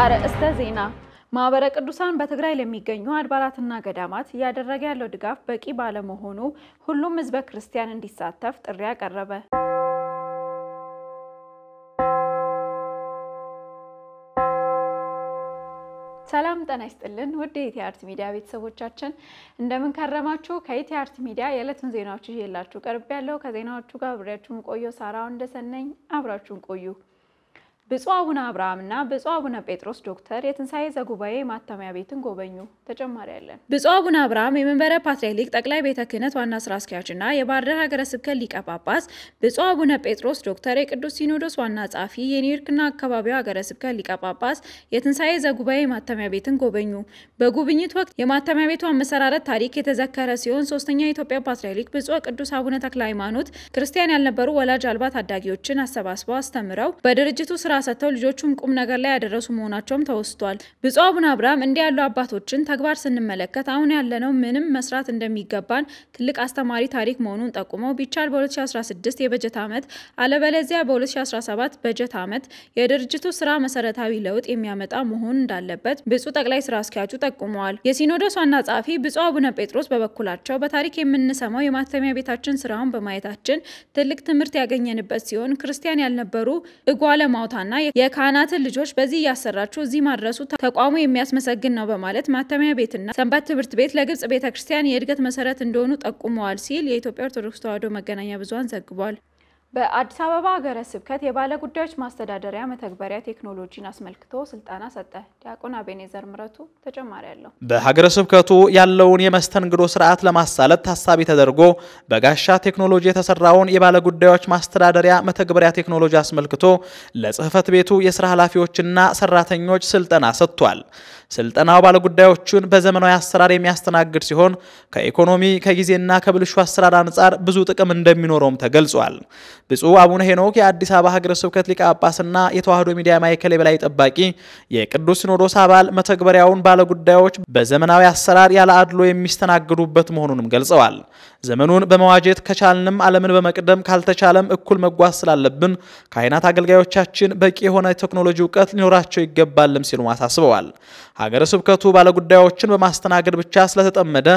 አርእስተ ዜና ማህበረ ቅዱሳን በትግራይ ለሚገኙ አድባራትና ገዳማት እያደረገ ያለው ድጋፍ በቂ ባለመሆኑ ሁሉም ህዝበ ክርስቲያን እንዲሳተፍ ጥሪ አቀረበ። ሰላም ጤና ይስጥልን ውድ የኢቲአርት ሚዲያ ቤተሰቦቻችን እንደምን ከረማችሁ? ከኢቲአርት ሚዲያ የዕለቱን ዜናዎች ይዤላችሁ ቀርብ ያለው ከዜናዎቹ ጋር አብሬያችሁን ቆዩ። ሳራ ወንደሰነኝ አብራችሁን ቆዩ። ብፁዕ አቡነ አብርሃምና ብፁዕ አቡነ ጴጥሮስ ዶክተር የትንሣኤ ዘጉባኤ ማተሚያ ቤትን ጎበኙ። ተጨማሪ ያለን ብፁዕ አቡነ አብርሃም የመንበረ ፓትርያርክ ጠቅላይ ቤተ ክህነት ዋና ስራ አስኪያጅና የባህር ዳር ሀገረ ስብከት ሊቀ ጳጳስ፣ ብፁዕ አቡነ ጴጥሮስ ዶክተር የቅዱስ ሲኖዶስ ዋና ጸሐፊ፣ የኒውዮርክና አካባቢው ሀገረ ስብከት ሊቀ ጳጳስ የትንሣኤ ዘጉባኤ ማተሚያ ቤትን ጎበኙ። በጉብኝት ወቅት የማተሚያ ቤቱ አመሰራረት ታሪክ የተዘከረ ሲሆን ሶስተኛ የኢትዮጵያ ፓትርያርክ ብፁዕ ቅዱስ አቡነ ተክለ ሃይማኖት ክርስቲያን ያልነበሩ ወላጅ አልባ ታዳጊዎችን አሰባስበው አስተምረው በድርጅቱ ስራ ሰጥተው ልጆቹም ቁም ነገር ላይ ያደረሱ መሆናቸውም ተወስቷል። ብፁዕ አቡነ አብርሃም እንዲህ ያሉ አባቶችን ተግባር ስንመለከት አሁን ያለነው ምንም መስራት እንደሚገባን ትልቅ አስተማሪ ታሪክ መሆኑን ጠቁመው ቢቻል በ2016 የበጀት ዓመት አለበለዚያ በ2017 በጀት ዓመት የድርጅቱ ስራ መሰረታዊ ለውጥ የሚያመጣ መሆን እንዳለበት ብፁዕ ጠቅላይ ስራ አስኪያጁ ጠቁመዋል። የሲኖዶስ ዋና ጸሐፊ ብፁዕ አቡነ ጴጥሮስ በበኩላቸው በታሪክ የምንሰማው የማተሚያ ቤታችን ስራውን በማየታችን ትልቅ ትምህርት ያገኘንበት ሲሆን ክርስቲያን ያልነበሩ እጓለማውታና ና የካህናትን ልጆች በዚህ እያሰራችሁ እዚህ ማድረሱ ተቋሙ የሚያስመሰግን ነው በማለት ማተሚያ ቤትና ሰንበት ትምህርት ቤት ለግብጽ ቤተ ክርስቲያን የእድገት መሰረት እንደሆኑ ጠቁመዋል ሲል የኢትዮጵያ ኦርቶዶክስ ተዋሕዶ መገናኛ ብዙኃን ዘግቧል። በአዲስ አበባ ሀገረ ስብከት የባለ ጉዳዮች ማስተዳደሪያ መተግበሪያ ቴክኖሎጂን አስመልክቶ ስልጠና ሰጠ። ዲያቆን አቤኔዘር ምረቱ ተጨማሪ ያለው በሀገረ ስብከቱ ያለውን የመስተንግዶ ስርዓት ለማሳለጥ ታሳቢ ተደርጎ በጋሻ ቴክኖሎጂ የተሰራውን የባለ ጉዳዮች ማስተዳደሪያ መተግበሪያ ቴክኖሎጂ አስመልክቶ ለጽህፈት ቤቱ የስራ ኃላፊዎችና ሰራተኞች ስልጠና ሰጥቷል። ስልጠናው ባለ ጉዳዮቹን በዘመናዊ አሰራር የሚያስተናግድ ሲሆን ከኢኮኖሚ ከጊዜና ከብልሹ አሰራር አንጻር ብዙ ጥቅም እንደሚኖረውም ተገልጿል። ብፁዕ አቡነ ሄኖክ የአዲስ አበባ ሀገረ ስብከት ሊቀ ጳጳስና የተዋህዶ ሚዲያ ማዕከል የበላይ ጠባቂ የቅዱስ ሲኖዶስ አባል መተግበሪያውን ባለጉዳዮች በዘመናዊ አሰራር ያለ አድሎ የሚስተናግዱበት መሆኑንም ገልጸዋል። ዘመኑን በመዋጀት ከቻልንም ዓለምን በመቅደም ካልተቻለም እኩል መጓዝ ስላለብን ካህናት አገልጋዮቻችን በቂ የሆነ ቴክኖሎጂ እውቀት ሊኖራቸው ይገባልም ሲሉ አሳስበዋል። ሀገረ ስብከቱ ባለጉዳዮችን በማስተናገድ ብቻ ስለተጠመደ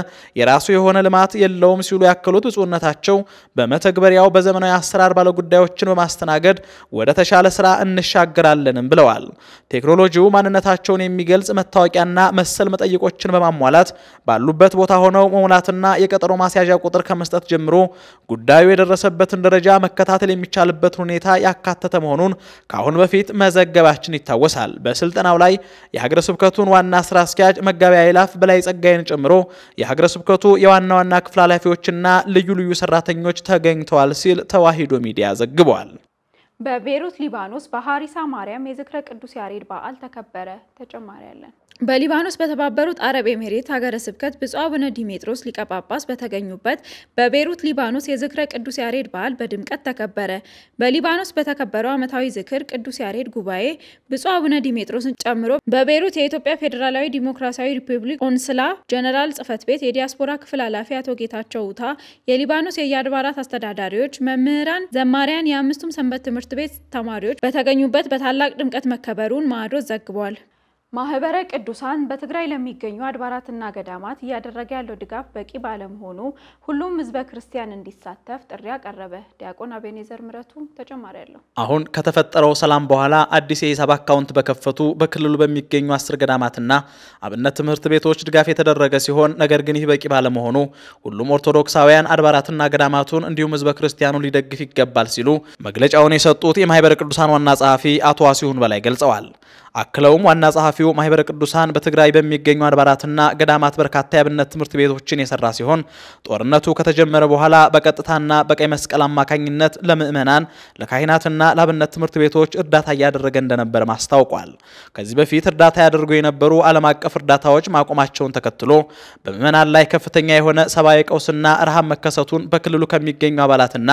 የራሱ የሆነ ልማት የለውም ሲሉ ያከሉት ብፁዕነታቸው በመተግበሪያው በዘመናዊ አሰራር ባለጉዳዮችን በማስተናገድ ወደ ተሻለ ስራ እንሻገራለንም ብለዋል። ቴክኖሎጂው ማንነታቸውን የሚገልጽ መታወቂያና መሰል መጠይቆችን በማሟላት ባሉበት ቦታ ሆነው መሙላትና የቀጠሮ ማስያዣ ቁጥር ከመስጠት ጀምሮ ጉዳዩ የደረሰበትን ደረጃ መከታተል የሚቻልበት ሁኔታ ያካተተ መሆኑን ከአሁን በፊት መዘገባችን ይታወሳል። በስልጠናው ላይ የሀገረ ስብከቱን ዋና ስራ አስኪያጅ መጋቢ አይላፍ በላይ ጸጋይን ጨምሮ የሀገረ ስብከቱ የዋና ዋና ክፍል ኃላፊዎችና ልዩ ልዩ ሰራተኞች ተገኝተዋል ሲል ተዋሂዶ ሚ ሚዲያ ዘግቧል። በቤይሩት ሊባኖስ በሀሪሳ ማርያም የዝክረ ቅዱስ ያሬድ በዓል ተከበረ። ተጨማሪ ያለን በሊባኖስ በተባበሩት አረብ ኤሜሬት ሀገረ ስብከት ብፁዕ አቡነ ዲሜጥሮስ ሊቀ ጳጳስ በተገኙበት በቤይሩት ሊባኖስ የዝክረ ቅዱስ ያሬድ በዓል በድምቀት ተከበረ። በሊባኖስ በተከበረው ዓመታዊ ዝክር ቅዱስ ያሬድ ጉባኤ ብፁዕ አቡነ ዲሜጥሮስን ጨምሮ በቤይሩት የኢትዮጵያ ፌዴራላዊ ዲሞክራሲያዊ ሪፑብሊክ ቆንስላ ጀነራል ጽህፈት ቤት የዲያስፖራ ክፍል ኃላፊ አቶ ጌታቸው ውታ፣ የሊባኖስ የየአድባራት አስተዳዳሪዎች፣ መምህራን፣ ዘማሪያን፣ የአምስቱም ሰንበት ትምህርት ቤት ተማሪዎች በተገኙበት በታላቅ ድምቀት መከበሩን ማዕዶት ዘግቧል። ማህበረ ቅዱሳን በትግራይ ለሚገኙ አድባራትና ገዳማት እያደረገ ያለው ድጋፍ በቂ ባለመሆኑ ሁሉም ህዝበ ክርስቲያን እንዲሳተፍ ጥሪ አቀረበ። ዲያቆን አቤኔዘር ምረቱ ተጨማሪ ያለው። አሁን ከተፈጠረው ሰላም በኋላ አዲስ የሂሳብ አካውንት በከፈቱ በክልሉ በሚገኙ አስር ገዳማትና አብነት ትምህርት ቤቶች ድጋፍ የተደረገ ሲሆን ነገር ግን ይህ በቂ ባለመሆኑ ሁሉም ኦርቶዶክሳውያን አድባራትና ገዳማቱን እንዲሁም ህዝበ ክርስቲያኑን ሊደግፍ ይገባል ሲሉ መግለጫውን የሰጡት የማህበረ ቅዱሳን ዋና ጸሐፊ አቶ ዋሲሁን በላይ ገልጸዋል። አክለውም ዋና ጸሐፊው ማህበረ ቅዱሳን በትግራይ በሚገኙ አድባራትና ገዳማት በርካታ የአብነት ትምህርት ቤቶችን የሰራ ሲሆን ጦርነቱ ከተጀመረ በኋላ በቀጥታና በቀይ መስቀል አማካኝነት ለምዕመናን ለካህናትና ለአብነት ትምህርት ቤቶች እርዳታ እያደረገ እንደነበረ ማስታውቋል። ከዚህ በፊት እርዳታ ያደርጉ የነበሩ ዓለም አቀፍ እርዳታዎች ማቆማቸውን ተከትሎ በምዕመናን ላይ ከፍተኛ የሆነ ሰብአዊ ቀውስና ረሃብ መከሰቱን በክልሉ ከሚገኙ አባላትና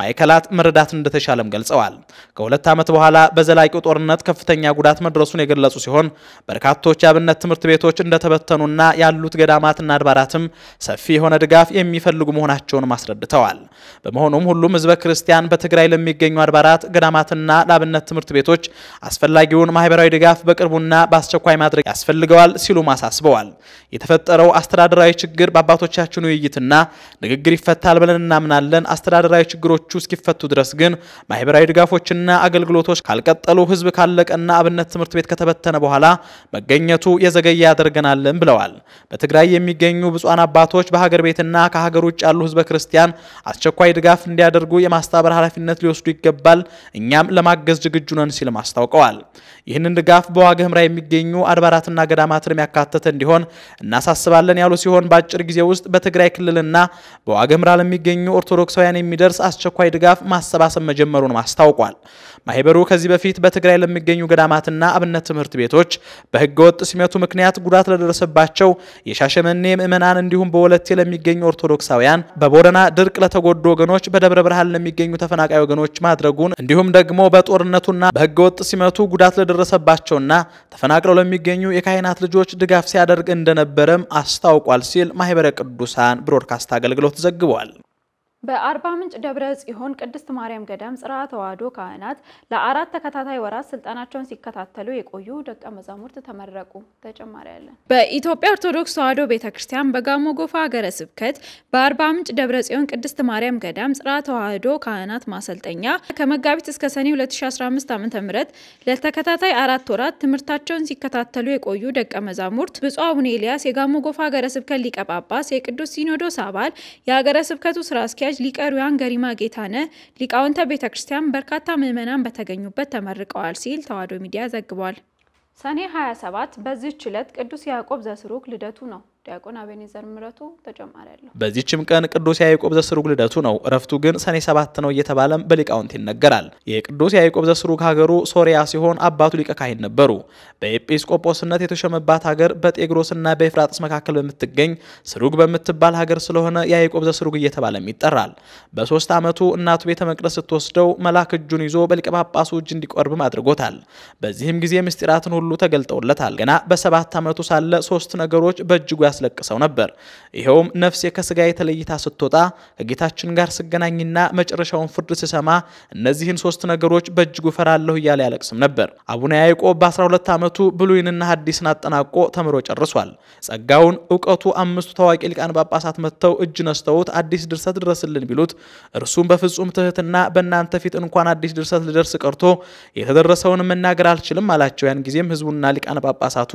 ማዕከላት መረዳት እንደተቻለም ገልጸዋል። ከሁለት ዓመት በኋላ በዘላቂው ጦርነት ከፍተኛ ጉዳት መድረሱን የገለጹ ሲሆን በርካቶች የአብነት ትምህርት ቤቶች እንደተበተኑና ያሉት ገዳማትና አድባራትም ሰፊ የሆነ ድጋፍ የሚፈልጉ መሆናቸውን አስረድተዋል። በመሆኑም ሁሉም ህዝበ ክርስቲያን በትግራይ ለሚገኙ አድባራት፣ ገዳማትና ለአብነት ትምህርት ቤቶች አስፈላጊውን ማህበራዊ ድጋፍ በቅርቡና በአስቸኳይ ማድረግ ያስፈልገዋል ሲሉም አሳስበዋል። የተፈጠረው አስተዳደራዊ ችግር በአባቶቻችን ውይይትና ንግግር ይፈታል ብለን እናምናለን። አስተዳደራዊ ችግሮቹ እስኪፈቱ ድረስ ግን ማህበራዊ ድጋፎችና አገልግሎቶች ካልቀጠሉ ህዝብ ካለቀና አብነት ትምህርት ቤት ከተበተነ በኋላ መገኘቱ የዘገየ ያደርገናልን ብለዋል። በትግራይ የሚገኙ ብፁዓን አባቶች በሀገር ቤትና ከሀገር ውጭ ያሉ ህዝበ ክርስቲያን አስቸኳይ ድጋፍ እንዲያደርጉ የማስተባበር ኃላፊነት ሊወስዱ ይገባል፣ እኛም ለማገዝ ዝግጁ ነን ሲልም አስታውቀዋል። ይህንን ድጋፍ በዋግ ህምራ የሚገኙ አድባራትና ገዳማትን ያካተተ እንዲሆን እናሳስባለን ያሉ ሲሆን በአጭር ጊዜ ውስጥ በትግራይ ክልልና በዋግ ህምራ ለሚገኙ ኦርቶዶክሳውያን የሚደርስ አስቸኳይ ድጋፍ ማሰባሰብ መጀመሩንም አስታውቋል። ማህበሩ ከዚህ በፊት በትግራይ ለሚገኙ ገዳማትና አብነት ትምህርት ቤቶች በህገወጥ ስሜቱ ምክንያት ጉዳት ለደረሰባቸው የሻሸመኔ ምዕመናን እንዲሁም በወለቴ ለሚገኙ ኦርቶዶክሳውያን፣ በቦረና ድርቅ ለተጎዱ ወገኖች፣ በደብረ ብርሃን ለሚገኙ ተፈናቃይ ወገኖች ማድረጉን እንዲሁም ደግሞ በጦርነቱና በህገወጥ ስሜቱ ጉዳት ለደረሰባቸውና ተፈናቅለው ለሚገኙ የካህናት ልጆች ድጋፍ ሲያደርግ እንደነበረም አስታውቋል ሲል ማህበረ ቅዱሳን ብሮድካስት አገልግሎት ዘግቧል። በአርባ ምንጭ ደብረ ጽዮን ቅድስት ማርያም ገዳም ጽርሐ ተዋሕዶ ካህናት ለአራት ተከታታይ ወራት ስልጠናቸውን ሲከታተሉ የቆዩ ደቀ መዛሙርት ተመረቁ። ተጨማሪ ያለን በኢትዮጵያ ኦርቶዶክስ ተዋሕዶ ቤተ ክርስቲያን በጋሞ ጎፋ ሀገረ ስብከት በአርባ ምንጭ ደብረ ጽዮን ቅድስት ማርያም ገዳም ጽርሐ ተዋሕዶ ካህናት ማሰልጠኛ ከመጋቢት እስከ ሰኔ 2015 ዓ ም ለተከታታይ አራት ወራት ትምህርታቸውን ሲከታተሉ የቆዩ ደቀ መዛሙርት ብፁዕ አቡነ ኤልያስ የጋሞ ጎፋ ሀገረ ስብከት ሊቀ ጳጳስ፣ የቅዱስ ሲኖዶስ አባል፣ የሀገረ ስብከቱ ስራ አስኪያ ወዳጅ ሊቀ ገሪማ ጌታነ ሊቃውንተ ቤተ ክርስቲያን በርካታ ምዕመናን በተገኙበት ተመርቀዋል ሲል ተዋሕዶ ሚዲያ ዘግቧል። ሰኔ 27 በዚህች ዕለት ቅዱስ ያዕቆብ ዘስሩግ ልደቱ ነው። ዲያቆን አቤኔዘር ምረቱ ተጨማሪ ያለው። በዚችም ቀን ቅዱስ ያዕቆብ ዘስሩግ ልደቱ ነው። እረፍቱ ግን ሰኔ ሰባት ነው እየተባለም በሊቃውንት ይነገራል። የቅዱስ ያዕቆብ ዘስሩግ ሀገሩ ሶሪያ ሲሆን አባቱ ሊቀ ካህን ነበሩ። በኤጲስቆጶስነት የተሾመባት ሀገር በጤግሮስና በኤፍራጥስ መካከል በምትገኝ ስሩግ በምትባል ሀገር ስለሆነ ያዕቆብ ዘስሩግ እየተባለም ይጠራል። በሶስት ዓመቱ እናቱ ቤተ መቅደስ ስትወስደው መልአክ እጁን ይዞ በሊቀ ጳጳሱ እጅ እንዲቆርብም አድርጎታል። በዚህም ጊዜ ምስጢራትን ሁሉ ተገልጠውለታል። ገና በሰባት ዓመቱ ሳለ ሶስት ነገሮች በእጅጉ ያስለቅሰው ነበር። ይኸውም ነፍሴ ከስጋ የተለይታ ስትወጣ ከጌታችን ጋር ስገናኝና መጨረሻውን ፍርድ ስሰማ እነዚህን ሶስት ነገሮች በእጅጉ ፈራለሁ እያለ ያለቅስም ነበር። አቡነ ያዕቆብ በ12 ዓመቱ ብሉይንና ሐዲስን አጠናቆ ተምሮ ጨርሷል። ጸጋውን እውቀቱ አምስቱ ታዋቂ ሊቃን ጳጳሳት መጥተው እጅ ነስተውት አዲስ ድርሰት ድረስልን ቢሉት እርሱም በፍጹም ትህትና በእናንተ ፊት እንኳን አዲስ ድርሰት ልደርስ ቀርቶ የተደረሰውን መናገር አልችልም አላቸው። ያን ጊዜም ህዝቡና ሊቃን ጳጳሳቱ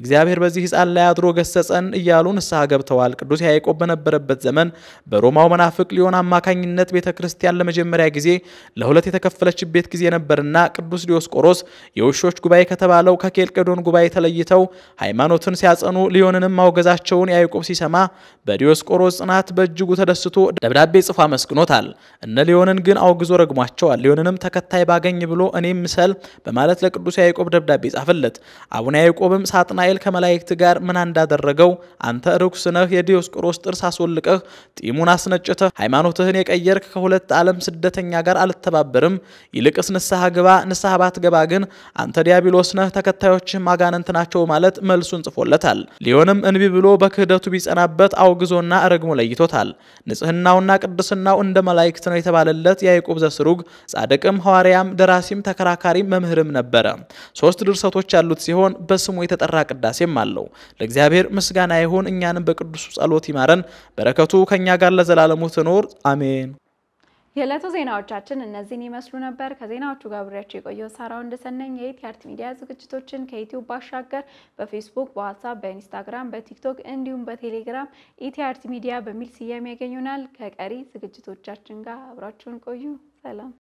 እግዚአብሔር በዚህ ህፃን ላይ አድሮ ገሰጸን እያሉ ንስሐ ገብተዋል። ቅዱስ ያዕቆብ በነበረበት ዘመን በሮማው መናፍቅ ሊዮን አማካኝነት ቤተ ክርስቲያን ለመጀመሪያ ጊዜ ለሁለት የተከፈለችበት ጊዜ ነበርና ቅዱስ ዲዮስቆሮስ የውሾች ጉባኤ ከተባለው ከኬልቄዶን ጉባኤ ተለይተው ሃይማኖትን ሲያጸኑ ሊዮንንም ማውገዛቸውን ያዕቆብ ሲሰማ በዲዮስቆሮስ ጽናት በእጅጉ ተደስቶ ደብዳቤ ጽፎ አመስግኖታል። እነ ሊዮንን ግን አውግዞ ረግሟቸዋል። ሊዮንንም ተከታይ ባገኝ ብሎ እኔም ምሰል በማለት ለቅዱስ ያዕቆብ ደብዳቤ ጻፈለት። አቡነ ያዕቆብም ሳጥናኤል ከመላእክት ጋር ምን እንዳደረገው አንተ ርኩስ ነህ፣ የዲዮስቆሮስ ጥርስ አስወልቀህ ጢሙን አስነጭተህ ሃይማኖትህን የቀየርክ ከሁለት ዓለም ስደተኛ ጋር አልተባበርም። ይልቅስ ንስሐ ግባ፣ ንስሐ ባትገባ ግን አንተ ዲያብሎስ ነህ፣ ተከታዮችህ ማጋነንት ናቸው ማለት መልሱን ጽፎለታል። ሊሆንም እንቢ ብሎ በክህደቱ ቢጸናበት አውግዞና ረግሞ ለይቶታል። ንጽህናውና ቅድስናው እንደ መላእክት ነው የተባለለት ያዕቆብ ዘስሩግ ጻድቅም ሐዋርያም ደራሲም ተከራካሪም መምህርም ነበረ። ሶስት ድርሰቶች ያሉት ሲሆን በስሙ የተጠራ ቅዳሴም አለው። ለእግዚአብሔር ምስጋና የጸና ይሁን። እኛንም በቅዱሱ ጸሎት ይማረን። በረከቱ ከእኛ ጋር ለዘላለሙ ትኖር አሜን። የዕለቱ ዜናዎቻችን እነዚህን ይመስሉ ነበር። ከዜናዎቹ ጋር ብሬያቸው የቆየው ሳራ ወንደሰነኝ። የኢቲአርት ሚዲያ ዝግጅቶችን ከዩቲዩብ ባሻገር በፌስቡክ፣ በዋትሳፕ፣ በኢንስታግራም፣ በቲክቶክ እንዲሁም በቴሌግራም ኢቲአርት ሚዲያ በሚል ስያሜ ያገኙናል። ከቀሪ ዝግጅቶቻችን ጋር አብራችሁን ቆዩ። ሰላም